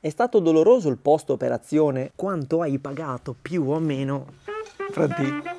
È stato doloroso il post operazione? Quanto hai pagato più o meno? Franti.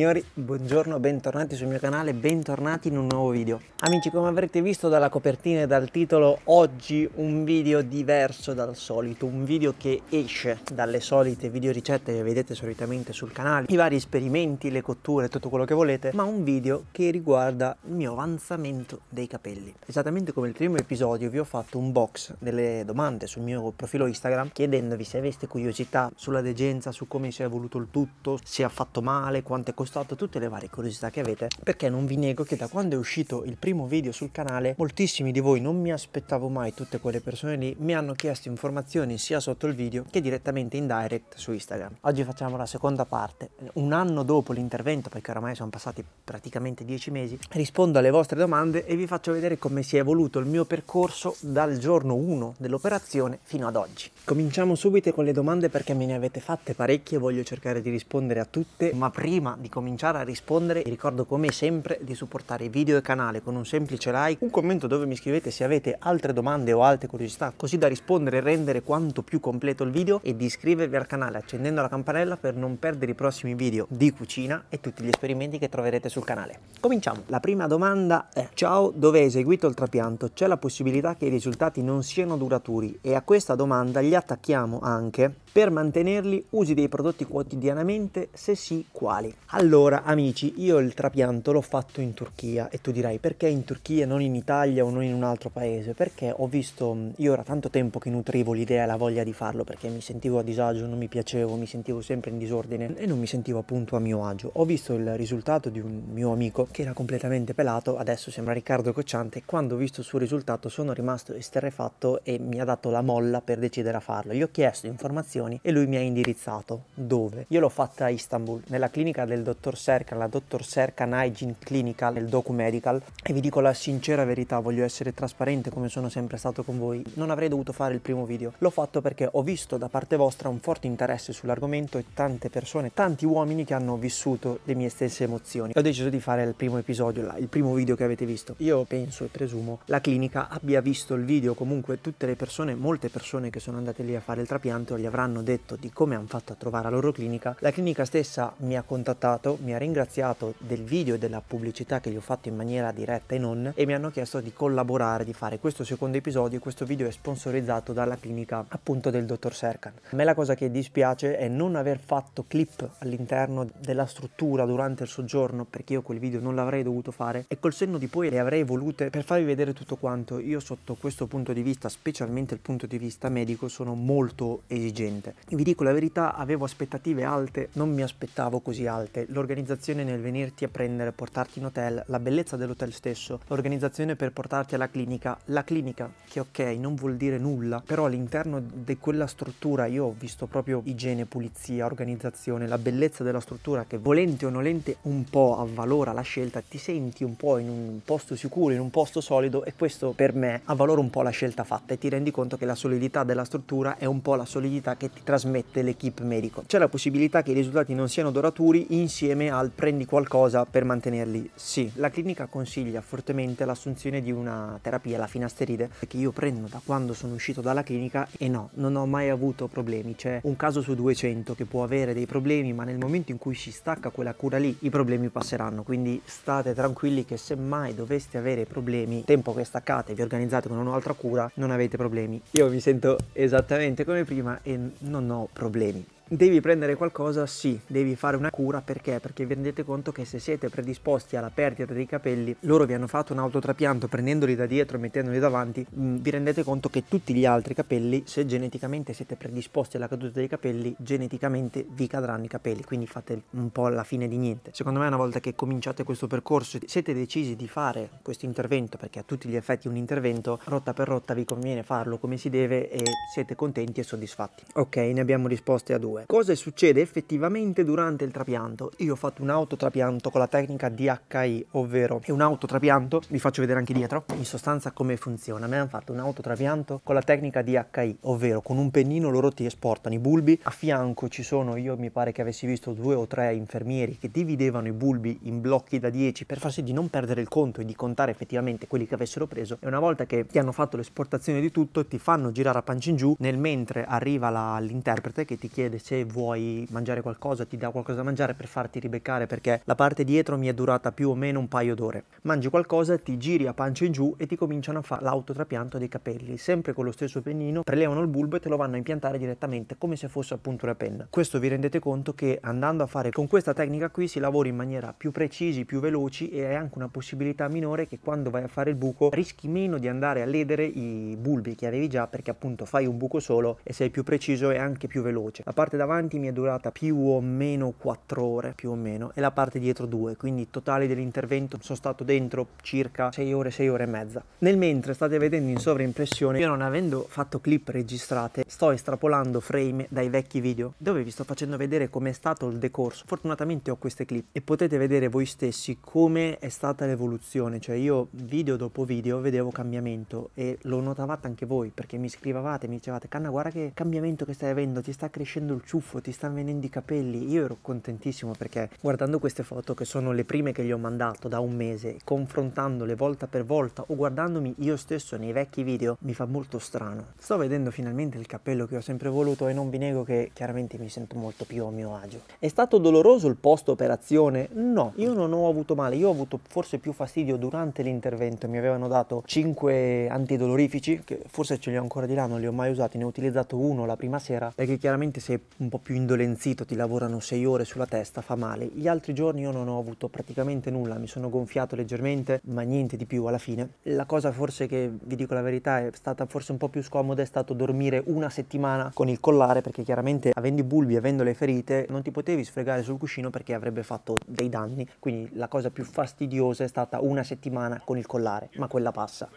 signori, buongiorno, bentornati sul mio canale, bentornati in un nuovo video. Amici, come avrete visto dalla copertina e dal titolo, oggi un video diverso dal solito, un video che esce dalle solite video ricette che vedete solitamente sul canale, i vari esperimenti, le cotture, tutto quello che volete, ma un video che riguarda il mio avanzamento dei capelli. Esattamente come il primo episodio vi ho fatto un box delle domande sul mio profilo Instagram chiedendovi se aveste curiosità sulla degenza, su come si è evoluto il tutto, se ha fatto male, quanto è costato illustrato tutte le varie curiosità che avete perché non vi nego che da quando è uscito il primo video sul canale moltissimi di voi non mi aspettavo mai tutte quelle persone lì mi hanno chiesto informazioni sia sotto il video che direttamente in direct su Instagram. Oggi facciamo la seconda parte, un anno dopo l'intervento perché oramai sono passati praticamente dieci mesi, rispondo alle vostre domande e vi faccio vedere come si è evoluto il mio percorso dal giorno 1 dell'operazione fino ad oggi. Cominciamo subito con le domande perché me ne avete fatte parecchie, voglio cercare di rispondere a tutte, ma prima di cominciare a rispondere vi ricordo come sempre di supportare video e canale con un semplice like, un commento dove mi scrivete se avete altre domande o altre curiosità così da rispondere e rendere quanto più completo il video e di iscrivervi al canale accendendo la campanella per non perdere i prossimi video di cucina e tutti gli esperimenti che troverete sul canale. Cominciamo! La prima domanda è Ciao, dove hai eseguito il trapianto? C'è la possibilità che i risultati non siano duraturi e a questa domanda gli attacchiamo anche per mantenerli usi dei prodotti quotidianamente? Se sì, quali? Allora amici, io il trapianto l'ho fatto in Turchia e tu dirai perché in Turchia, non in Italia o non in un altro paese? Perché ho visto, io era tanto tempo che nutrivo l'idea e la voglia di farlo perché mi sentivo a disagio, non mi piacevo, mi sentivo sempre in disordine e non mi sentivo appunto a mio agio. Ho visto il risultato di un mio amico che era completamente pelato, adesso sembra Riccardo Cocciante, quando ho visto il suo risultato sono rimasto esterrefatto e mi ha dato la molla per decidere a farlo. Gli ho chiesto informazioni informazioni e lui mi ha indirizzato. Dove? Io l'ho fatta a Istanbul, nella clinica del dottor Serkan, la dottor Serkan Hygiene Clinical, nel Medical E vi dico la sincera verità, voglio essere trasparente come sono sempre stato con voi. Non avrei dovuto fare il primo video. L'ho fatto perché ho visto da parte vostra un forte interesse sull'argomento e tante persone, tanti uomini che hanno vissuto le mie stesse emozioni. ho deciso di fare il primo episodio, il primo video che avete visto. Io penso e presumo la clinica abbia visto il video, comunque tutte le persone, molte persone che sono andate lì a fare il trapianto, gli avranno hanno detto di come hanno fatto a trovare la loro clinica, la clinica stessa mi ha contattato, mi ha ringraziato del video e della pubblicità che gli ho fatto in maniera diretta e non e mi hanno chiesto di collaborare, di fare questo secondo episodio e questo video è sponsorizzato dalla clinica appunto del dottor Serkan. A me la cosa che dispiace è non aver fatto clip all'interno della struttura durante il soggiorno perché io quel video non l'avrei dovuto fare e col senno di poi le avrei volute per farvi vedere tutto quanto. Io sotto questo punto di vista, specialmente il punto di vista medico, sono molto esigente divertente. Vi dico la verità, avevo aspettative alte, non mi aspettavo così alte. L'organizzazione nel venirti a prendere, portarti in hotel, la bellezza dell'hotel stesso, l'organizzazione per portarti alla clinica, la clinica che ok non vuol dire nulla, però all'interno di quella struttura io ho visto proprio igiene, pulizia, organizzazione, la bellezza della struttura che volente o nolente un po' avvalora la scelta, ti senti un po' in un posto sicuro, in un posto solido e questo per me avvalora un po' la scelta fatta e ti rendi conto che la solidità della struttura è un po' la solidità che ti trasmette l'equipe medico. C'è la possibilità che i risultati non siano doraturi insieme al prendi qualcosa per mantenerli sì. La clinica consiglia fortemente l'assunzione di una terapia, la finasteride, che io prendo da quando sono uscito dalla clinica e no, non ho mai avuto problemi. C'è un caso su 200 che può avere dei problemi, ma nel momento in cui si stacca quella cura lì, i problemi passeranno. Quindi state tranquilli che se mai doveste avere problemi, tempo che staccate, vi organizzate con un'altra cura, non avete problemi. Io mi sento esattamente come prima e non ho problemi Devi prendere qualcosa? Sì, devi fare una cura perché? Perché vi rendete conto che se siete predisposti alla perdita dei capelli, loro vi hanno fatto un autotrapianto prendendoli da dietro e mettendoli davanti, mm, vi rendete conto che tutti gli altri capelli, se geneticamente siete predisposti alla caduta dei capelli, geneticamente vi cadranno i capelli, quindi fate un po' la fine di niente. Secondo me una volta che cominciate questo percorso, siete decisi di fare questo intervento, perché a tutti gli effetti un intervento, rotta per rotta vi conviene farlo come si deve e siete contenti e soddisfatti. Ok, ne abbiamo risposte a due. 2. Cosa succede effettivamente durante il trapianto? Io ho fatto un autotrapianto con la tecnica DHI, ovvero è un autotrapianto, vi faccio vedere anche dietro, in sostanza come funziona. A me hanno fatto un autotrapianto con la tecnica DHI, ovvero con un pennino loro ti esportano i bulbi, a fianco ci sono, io mi pare che avessi visto due o tre infermieri che dividevano i bulbi in blocchi da 10 per far sì di non perdere il conto e di contare effettivamente quelli che avessero preso e una volta che ti hanno fatto l'esportazione di tutto ti fanno girare a pancia in giù nel mentre arriva l'interprete che ti chiede se se vuoi mangiare qualcosa ti dà qualcosa da mangiare per farti ribeccare perché la parte dietro mi è durata più o meno un paio d'ore. Mangi qualcosa, ti giri a pancia in giù e ti cominciano a fare l'autotrapianto dei capelli, sempre con lo stesso pennino, prelevano il bulbo e te lo vanno a impiantare direttamente come se fosse appunto una penna. Questo vi rendete conto che andando a fare con questa tecnica qui si lavora in maniera più precisi, più veloci e hai anche una possibilità minore che quando vai a fare il buco rischi meno di andare a ledere i bulbi che avevi già perché appunto fai un buco solo e sei più preciso e anche più veloce. La parte davanti mi è durata più o meno 4 ore, più o meno, e la parte dietro 2, quindi totale dell'intervento sono stato dentro circa 6 ore, 6 ore e mezza. Nel mentre state vedendo in sovraimpressione, io non avendo fatto clip registrate, sto estrapolando frame dai vecchi video, dove vi sto facendo vedere com'è stato il decorso. Fortunatamente ho queste clip e potete vedere voi stessi come è stata l'evoluzione, cioè io video dopo video vedevo cambiamento e lo notavate anche voi perché mi scrivavate, mi dicevate Canna guarda che cambiamento che stai avendo, ti sta crescendo il il ciuffo, ti stanno venendo i capelli. Io ero contentissimo perché guardando queste foto, che sono le prime che gli ho mandato da un mese, confrontandole volta per volta o guardandomi io stesso nei vecchi video, mi fa molto strano. Sto vedendo finalmente il cappello che ho sempre voluto e non vi nego che chiaramente mi sento molto più a mio agio. È stato doloroso il post operazione? No, io non ho avuto male, io ho avuto forse più fastidio durante l'intervento, mi avevano dato 5 antidolorifici, che forse ce li ho ancora di là, non li ho mai usati, ne ho utilizzato uno la prima sera, perché chiaramente se un po' più indolenzito, ti lavorano sei ore sulla testa, fa male. Gli altri giorni io non ho avuto praticamente nulla, mi sono gonfiato leggermente, ma niente di più alla fine. La cosa forse che vi dico la verità è stata forse un po' più scomoda è stato dormire una settimana con il collare perché chiaramente avendo i bulbi, avendo le ferite, non ti potevi sfregare sul cuscino perché avrebbe fatto dei danni. Quindi la cosa più fastidiosa è stata una settimana con il collare, ma quella passa.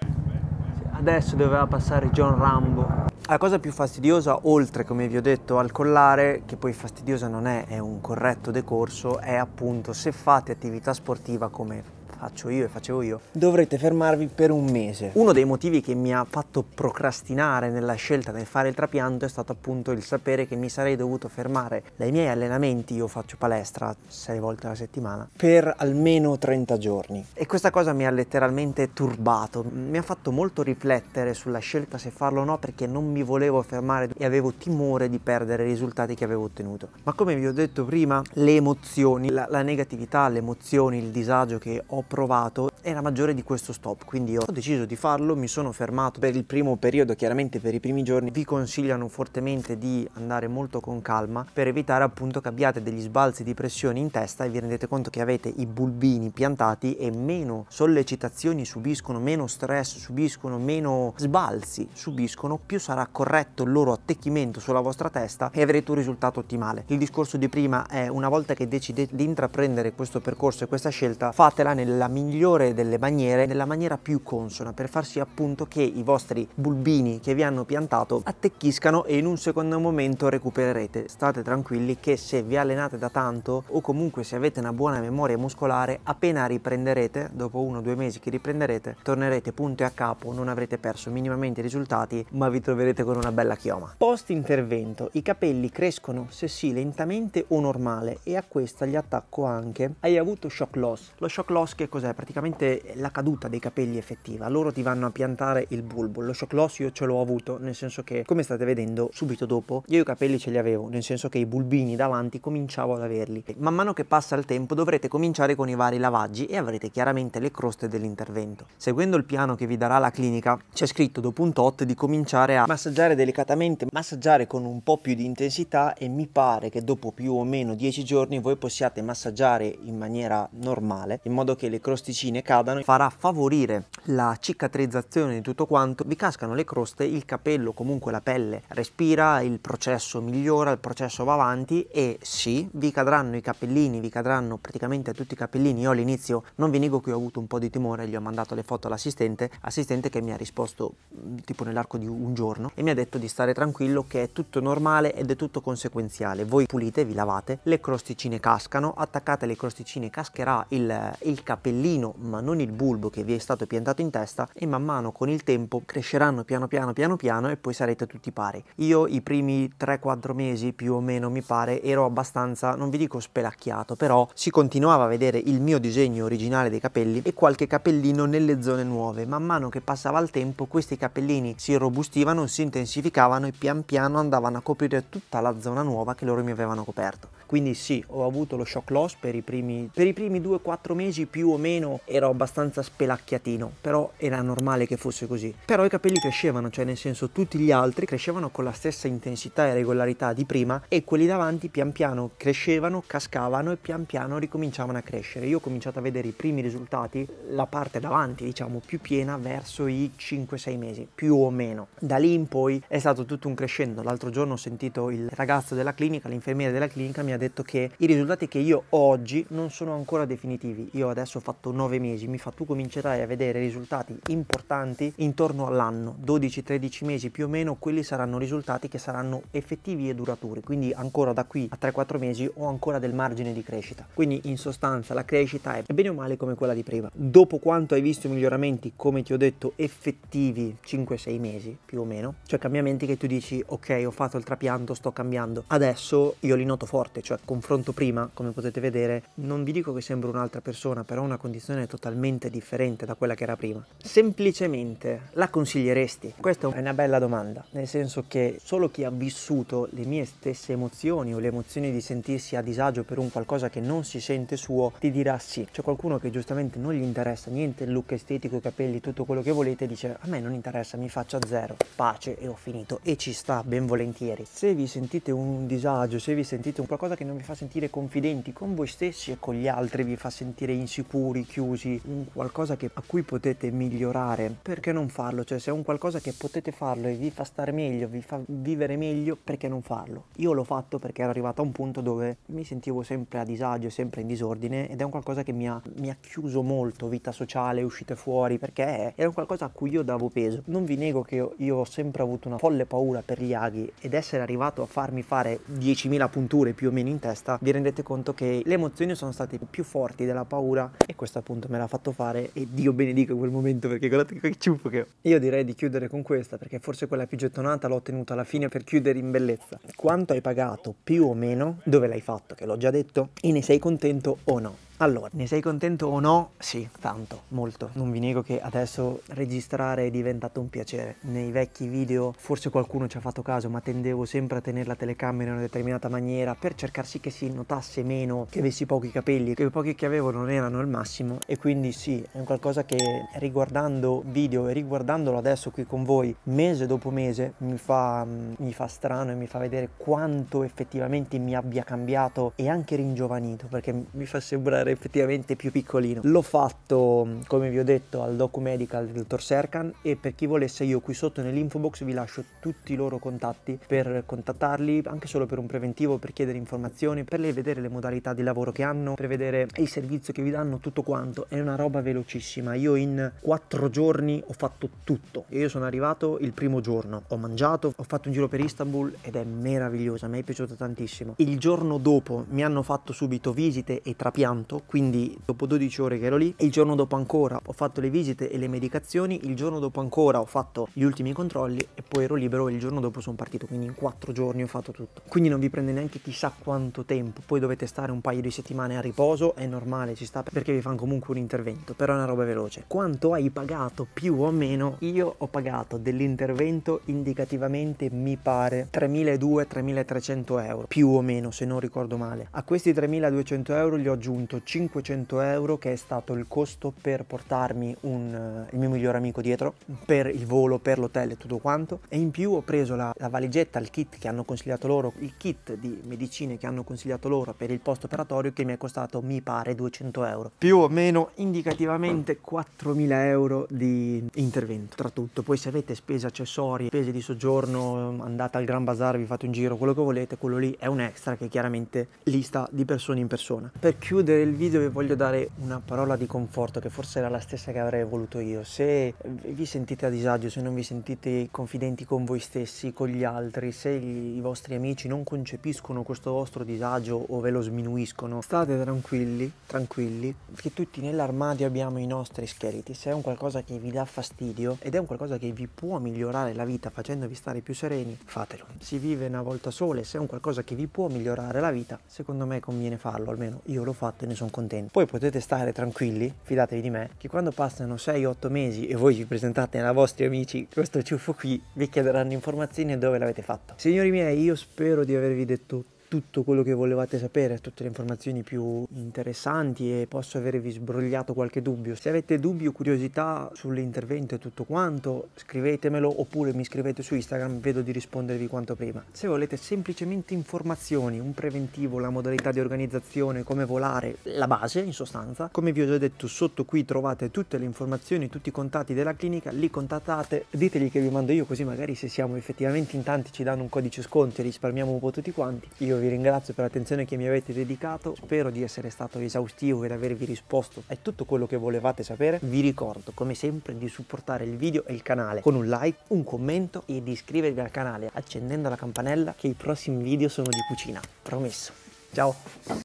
Adesso doveva passare John Rambo la cosa più fastidiosa, oltre come vi ho detto al collare, che poi fastidiosa non è, è un corretto decorso, è appunto se fate attività sportiva come faccio io e facevo io. Dovrete fermarvi per un mese. Uno dei motivi che mi ha fatto procrastinare nella scelta nel fare il trapianto è stato appunto il sapere che mi sarei dovuto fermare dai miei allenamenti, io faccio palestra sei volte alla settimana, per almeno 30 giorni. E questa cosa mi ha letteralmente turbato, mi ha fatto molto riflettere sulla scelta se farlo o no perché non mi volevo fermare e avevo timore di perdere i risultati che avevo ottenuto. Ma come vi ho detto prima, le emozioni, la, la negatività, le emozioni, il disagio che ho ho provato era maggiore di questo stop, quindi ho deciso di farlo, mi sono fermato per il primo periodo, chiaramente per i primi giorni, vi consigliano fortemente di andare molto con calma per evitare appunto che abbiate degli sbalzi di pressione in testa e vi rendete conto che avete i bulbini piantati e meno sollecitazioni subiscono, meno stress subiscono, meno sbalzi subiscono, più sarà corretto il loro attecchimento sulla vostra testa e avrete un risultato ottimale. Il discorso di prima è una volta che decidete di intraprendere questo percorso e questa scelta, fatela nella nella migliore delle maniere, nella maniera più consona, per far sì appunto che i vostri bulbini che vi hanno piantato attecchiscano e in un secondo momento recupererete. State tranquilli che se vi allenate da tanto o comunque se avete una buona memoria muscolare, appena riprenderete, dopo uno o due mesi che riprenderete, tornerete punto e a capo, non avrete perso minimamente i risultati, ma vi troverete con una bella chioma. Post intervento, i capelli crescono, se sì, lentamente o normale e a questa gli attacco anche hai avuto shock loss. Lo shock loss che che cos'è? Praticamente la caduta dei capelli effettiva. Loro ti vanno a piantare il bulbo. Lo shock loss io ce l'ho avuto, nel senso che, come state vedendo, subito dopo io i capelli ce li avevo, nel senso che i bulbini davanti cominciavo ad averli. Man mano che passa il tempo dovrete cominciare con i vari lavaggi e avrete chiaramente le croste dell'intervento. Seguendo il piano che vi darà la clinica, c'è scritto dopo un tot di cominciare a massaggiare delicatamente, massaggiare con un po' più di intensità e mi pare che dopo più o meno 10 giorni voi possiate massaggiare in maniera normale, in modo che le crosticine cadano farà favorire la cicatrizzazione di tutto quanto, vi cascano le croste, il capello, comunque la pelle respira, il processo migliora, il processo va avanti e sì, vi cadranno i capellini, vi cadranno praticamente tutti i capellini. Io all'inizio non vi nego che ho avuto un po' di timore, gli ho mandato le foto all'assistente, assistente che mi ha risposto mm, tipo nell'arco di un giorno e mi ha detto di stare tranquillo che è tutto normale ed è tutto conseguenziale. Voi pulite, vi lavate, le crosticine cascano, attaccate le crosticine cascherà il, il capello cappellino ma non il bulbo che vi è stato piantato in testa e man mano con il tempo cresceranno piano piano piano piano e poi sarete tutti pari. Io i primi 3-4 mesi più o meno mi pare ero abbastanza, non vi dico spelacchiato, però si continuava a vedere il mio disegno originale dei capelli e qualche capellino nelle zone nuove. Man mano che passava il tempo questi capellini si robustivano, si intensificavano e pian piano andavano a coprire tutta la zona nuova che loro mi avevano coperto. Quindi sì, ho avuto lo shock loss per i primi, primi 2-4 mesi più o o meno ero abbastanza spelacchiatino, però era normale che fosse così. Però i capelli crescevano, cioè nel senso tutti gli altri crescevano con la stessa intensità e regolarità di prima e quelli davanti pian piano crescevano, cascavano e pian piano ricominciavano a crescere. Io ho cominciato a vedere i primi risultati, la parte davanti diciamo più piena verso i 5-6 mesi, più o meno. Da lì in poi è stato tutto un crescendo. L'altro giorno ho sentito il ragazzo della clinica, l'infermiera della clinica mi ha detto che i risultati che io ho oggi non sono ancora definitivi. Io adesso fatto 9 mesi, mi fa tu comincerai a vedere risultati importanti intorno all'anno, 12-13 mesi più o meno, quelli saranno risultati che saranno effettivi e duraturi, quindi ancora da qui a 3-4 mesi ho ancora del margine di crescita. Quindi in sostanza la crescita è bene o male come quella di prima. Dopo quanto hai visto i miglioramenti, come ti ho detto, effettivi 5-6 mesi più o meno, cioè cambiamenti che tu dici ok ho fatto il trapianto, sto cambiando, adesso io li noto forte, cioè confronto prima, come potete vedere, non vi dico che sembro un'altra persona, però una una condizione totalmente differente da quella che era prima, semplicemente la consiglieresti? Questa è una bella domanda, nel senso che solo chi ha vissuto le mie stesse emozioni o le emozioni di sentirsi a disagio per un qualcosa che non si sente suo, ti dirà sì. C'è qualcuno che giustamente non gli interessa niente il look estetico, i capelli, tutto quello che volete, dice a me non interessa, mi faccio a zero, pace e ho finito e ci sta ben volentieri. Se vi sentite un disagio, se vi sentite un qualcosa che non vi fa sentire confidenti con voi stessi e con gli altri, vi fa sentire insicuri, oscuri, chiusi, un qualcosa che, a cui potete migliorare, perché non farlo? Cioè se è un qualcosa che potete farlo e vi fa stare meglio, vi fa vivere meglio, perché non farlo? Io l'ho fatto perché ero arrivato a un punto dove mi sentivo sempre a disagio, sempre in disordine ed è un qualcosa che mi ha, mi ha chiuso molto, vita sociale, uscite fuori, perché era un qualcosa a cui io davo peso. Non vi nego che io, io ho sempre avuto una folle paura per gli aghi ed essere arrivato a farmi fare 10.000 punture più o meno in testa, vi rendete conto che le emozioni sono state più forti della paura e questo appunto me l'ha fatto fare e Dio benedica quel momento perché guardate che ciuffo che ho. Io direi di chiudere con questa perché forse quella più gettonata l'ho ottenuta alla fine per chiudere in bellezza. Quanto hai pagato più o meno, dove l'hai fatto, che l'ho già detto, e ne sei contento o no? Allora, ne sei contento o no? Sì, tanto, molto. Non vi nego che adesso registrare è diventato un piacere. Nei vecchi video forse qualcuno ci ha fatto caso, ma tendevo sempre a tenere la telecamera in una determinata maniera per cercare sì che si notasse meno che avessi pochi capelli, che i pochi che avevo non erano il massimo e quindi sì, è qualcosa che riguardando video e riguardandolo adesso qui con voi mese dopo mese mi fa, mi fa strano e mi fa vedere quanto effettivamente mi abbia cambiato e anche ringiovanito perché mi fa sembrare diventare effettivamente più piccolino. L'ho fatto, mm, come vi ho detto, al docu medical del dottor Serkan e per chi volesse io qui sotto nell'info box vi lascio tutti i loro contatti per contattarli, anche solo per un preventivo, per chiedere informazioni, per vedere le modalità di lavoro che hanno, per vedere il servizio che vi danno, tutto quanto. È una roba velocissima. Io in quattro giorni ho fatto tutto. Io sono arrivato il primo giorno, ho mangiato, ho fatto un giro per Istanbul ed è meravigliosa, mi è piaciuta tantissimo. Il giorno dopo mi hanno fatto subito visite e trapianto tornato, quindi dopo 12 ore che ero lì, il giorno dopo ancora ho fatto le visite e le medicazioni, il giorno dopo ancora ho fatto gli ultimi controlli e poi ero libero e il giorno dopo sono partito, quindi in 4 giorni ho fatto tutto. Quindi non vi prende neanche chissà quanto tempo, poi dovete stare un paio di settimane a riposo, è normale, ci sta perché vi fanno comunque un intervento, però è una roba veloce. Quanto hai pagato più o meno? Io ho pagato dell'intervento indicativamente mi pare 3.200-3.300 euro, più o meno se non ricordo male. A questi 3.200 euro gli ho aggiunto 500 euro che è stato il costo per portarmi un, eh, il mio miglior amico dietro, per il volo, per l'hotel e tutto quanto. E in più ho preso la, la valigetta, il kit che hanno consigliato loro, il kit di medicine che hanno consigliato loro per il post operatorio che mi è costato mi pare 200 euro. Più o meno indicativamente 4.000 euro di intervento tra tutto. Poi se avete spese accessorie, spese di soggiorno, andate al Gran Bazar, vi fate un giro, quello che volete, quello lì è un extra che chiaramente lista di persona in persona. Per chiudere il del video vi voglio dare una parola di conforto che forse era la stessa che avrei voluto io. Se vi sentite a disagio, se non vi sentite confidenti con voi stessi, con gli altri, se i vostri amici non concepiscono questo vostro disagio o ve lo sminuiscono, state tranquilli, tranquilli, che tutti nell'armadio abbiamo i nostri scheletri. Se è un qualcosa che vi dà fastidio ed è un qualcosa che vi può migliorare la vita facendovi stare più sereni, fatelo. Si vive una volta sole, se è un qualcosa che vi può migliorare la vita, secondo me conviene farlo, almeno io l'ho fatto e ne sono sono contento. Poi potete stare tranquilli, fidatevi di me, che quando passano 6-8 mesi e voi vi presentate ai vostri amici questo ciuffo qui, vi chiederanno informazioni dove l'avete fatto. Signori miei, io spero di avervi detto tutto tutto quello che volevate sapere, tutte le informazioni più interessanti e posso avervi sbrogliato qualche dubbio. Se avete dubbi o curiosità sull'intervento e tutto quanto, scrivetemelo oppure mi scrivete su Instagram, vedo di rispondervi quanto prima. Se volete semplicemente informazioni, un preventivo, la modalità di organizzazione, come volare, la base in sostanza, come vi ho già detto sotto qui trovate tutte le informazioni, tutti i contatti della clinica, li contattate, ditegli che vi mando io così magari se siamo effettivamente in tanti ci danno un codice sconto e risparmiamo un po' tutti quanti. Io vi ringrazio per l'attenzione che mi avete dedicato, spero di essere stato esaustivo ed avervi risposto a tutto quello che volevate sapere. Vi ricordo come sempre di supportare il video e il canale con un like, un commento e di iscrivervi al canale accendendo la campanella che i prossimi video sono di cucina, promesso. Ciao!